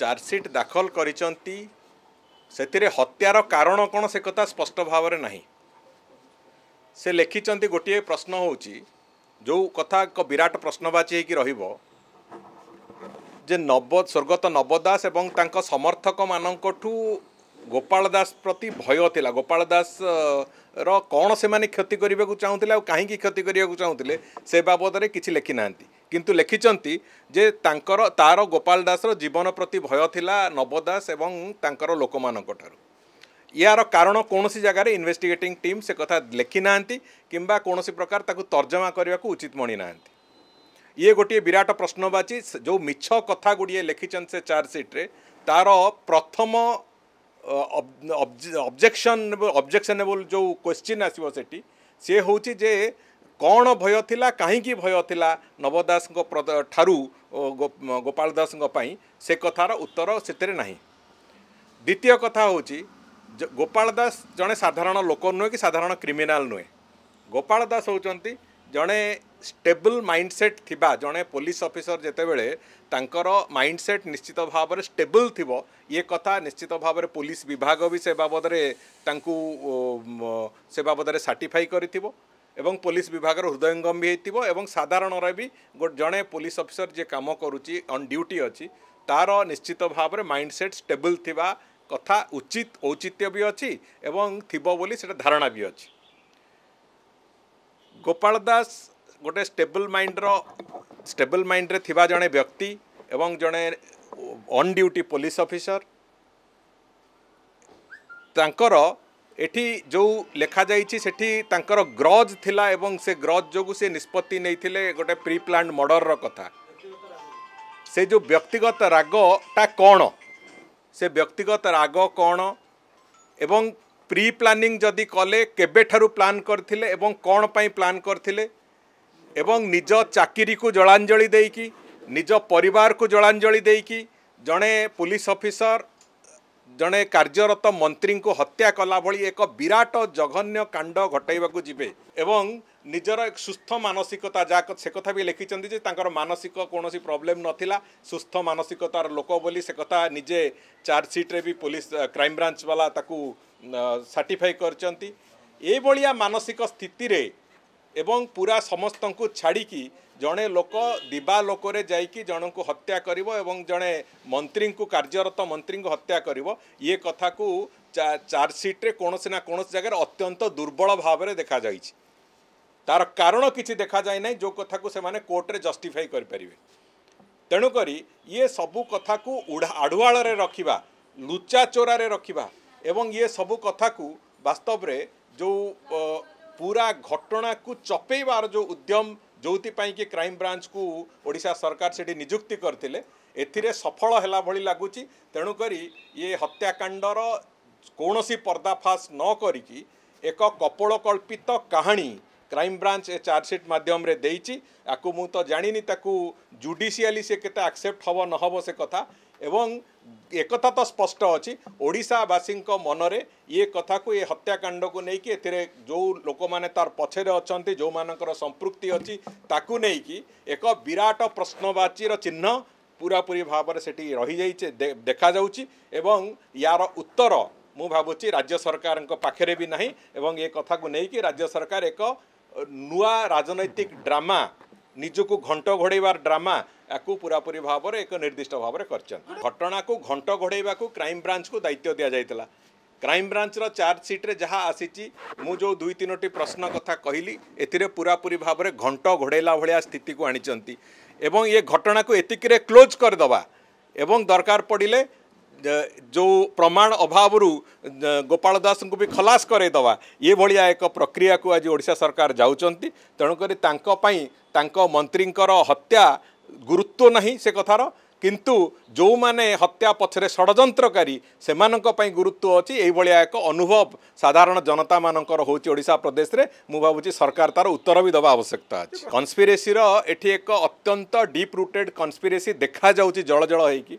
chargesheet ଦାଖଲ କରିଛନ୍ତି ସେଥିରେ ହତ୍ୟାର କାରଣ କ'ଣ ସେ କଥା ସ୍ପଷ୍ଟ ଭାବରେ ନାହିଁ ସେ ଲେଖିଛନ୍ତି ଗୋଟିଏ ପ୍ରଶ୍ନ ହେଉଛି ଯେଉଁ କଥା ଏକ ବିରାଟ ପ୍ରଶ୍ନବାଚୀ ହେଇକି ରହିବ ଯେ ନବ ସ୍ୱର୍ଗତ ନବ ଦାସ ଏବଂ ତାଙ୍କ ସମର୍ଥକମାନଙ୍କଠୁ ଗୋପାଳ ଦାସ ପ୍ରତି ଭୟ ଥିଲା ଗୋପାଳ ଦାସର କ'ଣ ସେମାନେ କ୍ଷତି କରିବାକୁ ଚାହୁଁଥିଲେ ଆଉ କାହିଁକି କ୍ଷତି କରିବାକୁ ଚାହୁଁଥିଲେ ସେ ବାବଦରେ କିଛି ଲେଖିନାହାନ୍ତି କିନ୍ତୁ ଲେଖିଛନ୍ତି ଯେ ତାଙ୍କର ତାର ଗୋପାଳ ଦାସର ଜୀବନ ପ୍ରତି ଭୟ ଥିଲା ନବ ଦାସ ଏବଂ ତାଙ୍କର ଲୋକମାନଙ୍କ ଠାରୁ ଏହାର କାରଣ କୌଣସି ଜାଗାରେ ଇନଭେଷ୍ଟିଗେଟିଂ ଟିମ୍ ସେ କଥା ଲେଖିନାହାନ୍ତି କିମ୍ବା କୌଣସି ପ୍ରକାର ତାକୁ ତର୍ଜମା କରିବାକୁ ଉଚିତ ମଣିନାହାନ୍ତି ଇଏ ଗୋଟିଏ ବିରାଟ ପ୍ରଶ୍ନବାଚୀ ଯେଉଁ ମିଛ କଥା ଗୁଡ଼ିଏ ଲେଖିଛନ୍ତି ସେ ଚାର୍ଜସିଟ୍ରେ ତାର ପ୍ରଥମ ଅବଜେକ୍ସନ୍ ଅବଜେକ୍ସନେବୁଲ୍ ଯେଉଁ କ୍ୱେଶ୍ଚିନ୍ ଆସିବ ସେଠି ସିଏ ହେଉଛି ଯେ କ'ଣ ଭୟ ଥିଲା କାହିଁକି ଭୟ ଥିଲା ନବଦାସଙ୍କ ଠାରୁ ଗୋପାଳ ଦାସଙ୍କ ପାଇଁ ସେ କଥାର ଉତ୍ତର ସେଥିରେ ନାହିଁ ଦ୍ୱିତୀୟ କଥା ହେଉଛି ଗୋପାଳ ଦାସ ଜଣେ ସାଧାରଣ ଲୋକ ନୁହେଁ କି ସାଧାରଣ କ୍ରିମିନାଲ୍ ନୁହେଁ ଗୋପାଳ ଦାସ ହେଉଛନ୍ତି ଜଣେ ଷ୍ଟେବୁଲ୍ ମାଇଣ୍ଡସେଟ୍ ଥିବା ଜଣେ ପୋଲିସ ଅଫିସର ଯେତେବେଳେ ତାଙ୍କର ମାଇଣ୍ଡସେଟ୍ ନିଶ୍ଚିତ ଭାବରେ ଷ୍ଟେବୁଲ୍ ଥିବ ଇଏ କଥା ନିଶ୍ଚିତ ଭାବରେ ପୋଲିସ ବିଭାଗ ବି ସେ ବାବଦରେ ତାଙ୍କୁ ସେ ବାବଦରେ ସାର୍ଟିଫାଏ କରିଥିବ ଏବଂ ପୋଲିସ ବିଭାଗର ହୃଦୟଙ୍ଗମ ବି ହେଇଥିବ ଏବଂ ସାଧାରଣରେ ବି ଜଣେ ପୋଲିସ ଅଫିସର ଯିଏ କାମ କରୁଛି ଅନ୍ ଡ୍ୟୁଟି ଅଛି ତାର ନିଶ୍ଚିତ ଭାବରେ ମାଇଣ୍ଡ ସେଟ୍ ଷ୍ଟେବୁଲ୍ ଥିବା କଥା ଉଚିତ ଔଚିତ୍ୟ ବି ଅଛି ଏବଂ ଥିବ ବୋଲି ସେଇଟା ଧାରଣା ବି ଅଛି ଗୋପାଳ ଦାସ ଗୋଟେ ଷ୍ଟେବୁଲ୍ ମାଇଣ୍ଡର ଷ୍ଟେବୁଲ୍ ମାଇଣ୍ଡରେ ଥିବା ଜଣେ ବ୍ୟକ୍ତି ଏବଂ ଜଣେ ଅନ୍ ଡ୍ୟୁଟି ପୋଲିସ ଅଫିସର ତାଙ୍କର ଏଠି ଯେଉଁ ଲେଖାଯାଇଛି ସେଠି ତାଙ୍କର ଗ୍ରଜ୍ ଥିଲା ଏବଂ ସେ ଗ୍ରଜ୍ ଯୋଗୁଁ ସେ ନିଷ୍ପତ୍ତି ନେଇଥିଲେ ଗୋଟେ ପ୍ରି ପ୍ଲାନ୍ଡ ମର୍ଡ଼ରର କଥା ସେ ଯେଉଁ ବ୍ୟକ୍ତିଗତ ରାଗଟା କ'ଣ ସେ ବ୍ୟକ୍ତିଗତ ରାଗ କ'ଣ ଏବଂ ପ୍ରି ପ୍ଲାନିଂ ଯଦି କଲେ କେବେଠାରୁ ପ୍ଲାନ୍ କରିଥିଲେ ଏବଂ କ'ଣ ପାଇଁ ପ୍ଲାନ୍ କରିଥିଲେ ଏବଂ ନିଜ ଚାକିରିକୁ ଜଳାଞ୍ଜଳି ଦେଇକି ନିଜ ପରିବାରକୁ ଜଳାଞ୍ଜଳି ଦେଇକି ଜଣେ ପୁଲିସ୍ ଅଫିସର ଜଣେ କାର୍ଯ୍ୟରତ ମନ୍ତ୍ରୀଙ୍କୁ ହତ୍ୟା କଲା ଭଳି ଏକ ବିରାଟ ଜଘନ୍ୟ କାଣ୍ଡ ଘଟାଇବାକୁ ଯିବେ ଏବଂ ନିଜର ଏକ ସୁସ୍ଥ ମାନସିକତା ଯାହା ସେ କଥା ବି ଲେଖିଛନ୍ତି ଯେ ତାଙ୍କର ମାନସିକ କୌଣସି ପ୍ରୋବ୍ଲେମ୍ ନଥିଲା ସୁସ୍ଥ ମାନସିକତାର ଲୋକ ବୋଲି ସେ କଥା ନିଜେ ଚାର୍ଜସିଟ୍ରେ ବି ପୋଲିସ କ୍ରାଇମବ୍ରାଞ୍ଚବାଲା ତାକୁ ସାର୍ଟିଫାଏ କରିଛନ୍ତି ଏଭଳିଆ ମାନସିକ ସ୍ଥିତିରେ ଏବଂ ପୁରା ସମସ୍ତଙ୍କୁ ଛାଡ଼ିକି ଜଣେ ଲୋକ ଦିବା ଲୋକରେ ଯାଇକି ଜଣଙ୍କୁ ହତ୍ୟା କରିବ ଏବଂ ଜଣେ ମନ୍ତ୍ରୀଙ୍କୁ କାର୍ଯ୍ୟରତ ମନ୍ତ୍ରୀଙ୍କୁ ହତ୍ୟା କରିବ ଇଏ କଥାକୁ ଚାର୍ଜସିଟ୍ରେ କୌଣସି ନା କୌଣସି ଜାଗାରେ ଅତ୍ୟନ୍ତ ଦୁର୍ବଳ ଭାବରେ ଦେଖାଯାଇଛି ତା'ର କାରଣ କିଛି ଦେଖାଯାଇ ନାହିଁ ଯେଉଁ କଥାକୁ ସେମାନେ କୋର୍ଟରେ ଜଷ୍ଟିଫାଇ କରିପାରିବେ ତେଣୁକରି ଇଏ ସବୁ କଥାକୁ ଆଢୁଆଳରେ ରଖିବା ଲୁଚା ଚୋରାରେ ରଖିବା ଏବଂ ଇଏ ସବୁ କଥାକୁ ବାସ୍ତବରେ ଯେଉଁ ପୁରା ଘଟଣାକୁ ଚପେଇବାର ଯେଉଁ ଉଦ୍ୟମ ଯେଉଁଥିପାଇଁ କି କ୍ରାଇମ୍ ବ୍ରାଞ୍ଚକୁ ଓଡ଼ିଶା ସରକାର ସେଠି ନିଯୁକ୍ତି କରିଥିଲେ ଏଥିରେ ସଫଳ ହେଲା ଭଳି ଲାଗୁଛି ତେଣୁକରି ଇଏ ହତ୍ୟାକାଣ୍ଡର କୌଣସି ପର୍ଦ୍ଦାଫାସ୍ ନ କରିକି ଏକ କପୋଳକଳ୍ପିତ କାହାଣୀ କ୍ରାଇମ୍ବ୍ରାଞ୍ଚ ଏ ଚାର୍ଜସିଟ୍ ମାଧ୍ୟମରେ ଦେଇଛି ଆକୁ ମୁଁ ତ ଜାଣିନି ତାକୁ ଜୁଡ଼ିସିଆଲି ସେ କେତେ ଆକ୍ସେପ୍ଟ ହେବ ନ ହେବ ସେ କଥା ଏବଂ ଏକଥା ତ ସ୍ପଷ୍ଟ ଅଛି ଓଡ଼ିଶାବାସୀଙ୍କ ମନରେ ଇଏ କଥାକୁ ଏ ହତ୍ୟାକାଣ୍ଡକୁ ନେଇକି ଏଥିରେ ଯେଉଁ ଲୋକମାନେ ତାର ପଛରେ ଅଛନ୍ତି ଯେଉଁମାନଙ୍କର ସମ୍ପୃକ୍ତି ଅଛି ତାକୁ ନେଇକି ଏକ ବିରାଟ ପ୍ରଶ୍ନବାଚୀର ଚିହ୍ନ ପୁରାପୁରି ଭାବରେ ସେଠି ରହିଯାଇଛି ଦେଖାଯାଉଛି ଏବଂ ୟାର ଉତ୍ତର ମୁଁ ଭାବୁଛି ରାଜ୍ୟ ସରକାରଙ୍କ ପାଖରେ ବି ନାହିଁ ଏବଂ ଏ କଥାକୁ ନେଇକି ରାଜ୍ୟ ସରକାର ଏକ ନୂଆ ରାଜନୈତିକ ଡ୍ରାମା ନିଜକୁ ଘଣ୍ଟ ଘୋଡ଼େଇବାର ଡ୍ରାମା ୟାକୁ ପୁରାପୁରି ଭାବରେ ଏକ ନିର୍ଦ୍ଦିଷ୍ଟ ଭାବରେ କରିଛନ୍ତି ଘଟଣାକୁ ଘଣ୍ଟ ଘୋଡ଼େଇବାକୁ କ୍ରାଇମବ୍ରାଞ୍ଚକୁ ଦାୟିତ୍ୱ ଦିଆଯାଇଥିଲା କ୍ରାଇମବ୍ରାଞ୍ଚର ଚାର୍ଜସିଟ୍ରେ ଯାହା ଆସିଛି ମୁଁ ଯେଉଁ ଦୁଇ ତିନୋଟି ପ୍ରଶ୍ନ କଥା କହିଲି ଏଥିରେ ପୁରାପୁରି ଭାବରେ ଘଣ୍ଟ ଘୋଡ଼େଇଲା ଭଳିଆ ସ୍ଥିତିକୁ ଆଣିଛନ୍ତି ଏବଂ ଏ ଘଟଣାକୁ ଏତିକିରେ କ୍ଲୋଜ୍ କରିଦେବା ଏବଂ ଦରକାର ପଡ଼ିଲେ ଯେଉଁ ପ୍ରମାଣ ଅଭାବରୁ ଗୋପାଳ ଦାସଙ୍କୁ ବି ଖଲାସ କରାଇଦେବା ଏ ଭଳିଆ ଏକ ପ୍ରକ୍ରିୟାକୁ ଆଜି ଓଡ଼ିଶା ସରକାର ଯାଉଛନ୍ତି ତେଣୁକରି ତାଙ୍କ ପାଇଁ ତାଙ୍କ ମନ୍ତ୍ରୀଙ୍କର ହତ୍ୟା ଗୁରୁତ୍ୱ ନାହିଁ ସେ କଥାର କିନ୍ତୁ ଯେଉଁମାନେ ହତ୍ୟା ପଛରେ ଷଡ଼ଯନ୍ତ୍ରକାରୀ ସେମାନଙ୍କ ପାଇଁ ଗୁରୁତ୍ୱ ଅଛି ଏଇଭଳିଆ ଏକ ଅନୁଭବ ସାଧାରଣ ଜନତାମାନଙ୍କର ହେଉଛି ଓଡ଼ିଶା ପ୍ରଦେଶରେ ମୁଁ ଭାବୁଛି ସରକାର ତା'ର ଉତ୍ତର ବି ଦେବା ଆବଶ୍ୟକତା ଅଛି କନ୍ସପିରେସିର ଏଠି ଏକ ଅତ୍ୟନ୍ତ ଡିପ୍ ରୁଟେଡ଼୍ କନ୍ସପିରେସି ଦେଖାଯାଉଛି ଜଳ ଜଳ ହେଇକି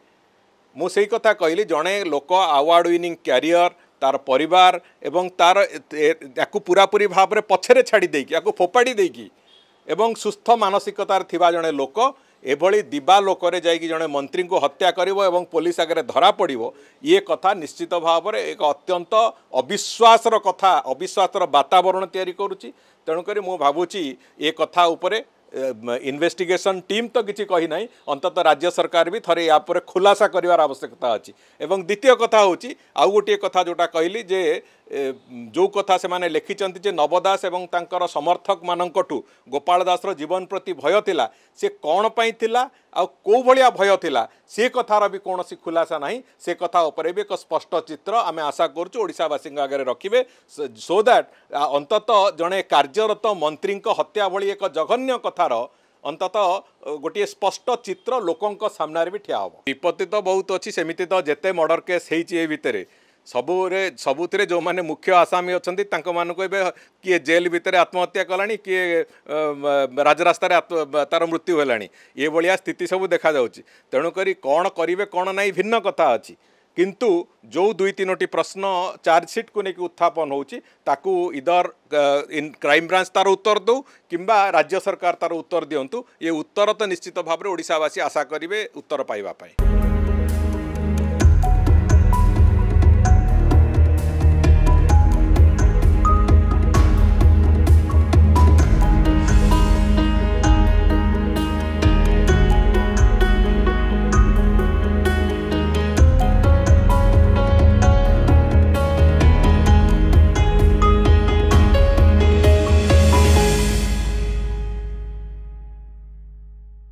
ମୁଁ ସେଇ କଥା କହିଲି ଜଣେ ଲୋକ ଆୱାର୍ଡ଼ ୱିନିଂ କ୍ୟାରିୟର ତାର ପରିବାର ଏବଂ ତାର ୟାକୁ ପୁରାପୁରି ଭାବରେ ପଛରେ ଛାଡ଼ି ଦେଇକି ୟାକୁ ଫୋପାଡ଼ି ଦେଇକି ଏବଂ ସୁସ୍ଥ ମାନସିକତାରେ ଥିବା ଜଣେ ଲୋକ ଏଭଳି ଦିବା ଲୋକରେ ଯାଇକି ଜଣେ ମନ୍ତ୍ରୀଙ୍କୁ ହତ୍ୟା କରିବ ଏବଂ ପୋଲିସ ଆଗରେ ଧରା ପଡ଼ିବ ଇଏ କଥା ନିଶ୍ଚିତ ଭାବରେ ଏକ ଅତ୍ୟନ୍ତ ଅବିଶ୍ୱାସର କଥା ଅବିଶ୍ୱାସର ବାତାବରଣ ତିଆରି କରୁଛି ତେଣୁକରି ମୁଁ ଭାବୁଛି ଏ କଥା ଉପରେ ଇନ୍ଭେଷ୍ଟିଗେସନ୍ ଟିମ୍ ତ କିଛି କହିନାହିଁ ଅନ୍ତତଃ ରାଜ୍ୟ ସରକାର ବି ଥରେ ୟା ଉପରେ ଖୁଲାସା କରିବାର ଆବଶ୍ୟକତା ଅଛି ଏବଂ ଦ୍ୱିତୀୟ କଥା ହେଉଛି ଆଉ ଗୋଟିଏ କଥା ଯେଉଁଟା କହିଲି ଯେ ଯେଉଁ କଥା ସେମାନେ ଲେଖିଛନ୍ତି ଯେ ନବଦାସ ଏବଂ ତାଙ୍କର ସମର୍ଥକମାନଙ୍କଠୁ ଗୋପାଳ ଦାସର ଜୀବନ ପ୍ରତି ଭୟ ଥିଲା ସେ କ'ଣ ପାଇଁ ଥିଲା ଆଉ କେଉଁ ଭଳିଆ ଭୟ ଥିଲା ସେ କଥାର ବି କୌଣସି ଖୁଲାସା ନାହିଁ ସେ କଥା ଉପରେ ବି ଏକ ସ୍ପଷ୍ଟ ଚିତ୍ର ଆମେ ଆଶା କରୁଛୁ ଓଡ଼ିଶାବାସୀଙ୍କ ଆଗରେ ରଖିବେ ସୋ ଦ୍ୟାଟ୍ ଅନ୍ତତଃ ଜଣେ କାର୍ଯ୍ୟରତ ମନ୍ତ୍ରୀଙ୍କ ହତ୍ୟା ଭଳି ଏକ ଜଘନ୍ୟ କଥାର ଅନ୍ତତଃ ଗୋଟିଏ ସ୍ପଷ୍ଟ ଚିତ୍ର ଲୋକଙ୍କ ସାମ୍ନାରେ ବି ଠିଆ ହେବ ବିପତ୍ତି ତ ବହୁତ ଅଛି ସେମିତି ତ ଯେତେ ମର୍ଡ଼ର କେସ୍ ହେଇଛି ଏ ଭିତରେ ସବୁରେ ସବୁଥିରେ ଯେଉଁମାନେ ମୁଖ୍ୟ ଆସାମୀ ଅଛନ୍ତି ତାଙ୍କମାନଙ୍କୁ ଏବେ କିଏ ଜେଲ୍ ଭିତରେ ଆତ୍ମହତ୍ୟା କଲାଣି କିଏ ରାଜରାସ୍ତାରେ ତା'ର ମୃତ୍ୟୁ ହେଲାଣି ଏଭଳିଆ ସ୍ଥିତି ସବୁ ଦେଖାଯାଉଛି ତେଣୁକରି କ'ଣ କରିବେ କ'ଣ ନାହିଁ ଭିନ୍ନ କଥା ଅଛି କିନ୍ତୁ ଯେଉଁ ଦୁଇ ତିନୋଟି ପ୍ରଶ୍ନ ଚାର୍ଜସିଟ୍କୁ ନେଇକି ଉତ୍ଥାପନ ହେଉଛି ତାକୁ ଇଦର କ୍ରାଇମ୍ବ୍ରାଞ୍ଚ ତା'ର ଉତ୍ତର ଦେଉ କିମ୍ବା ରାଜ୍ୟ ସରକାର ତା'ର ଉତ୍ତର ଦିଅନ୍ତୁ ଏ ଉତ୍ତର ତ ନିଶ୍ଚିତ ଭାବରେ ଓଡ଼ିଶାବାସୀ ଆଶା କରିବେ ଉତ୍ତର ପାଇବା ପାଇଁ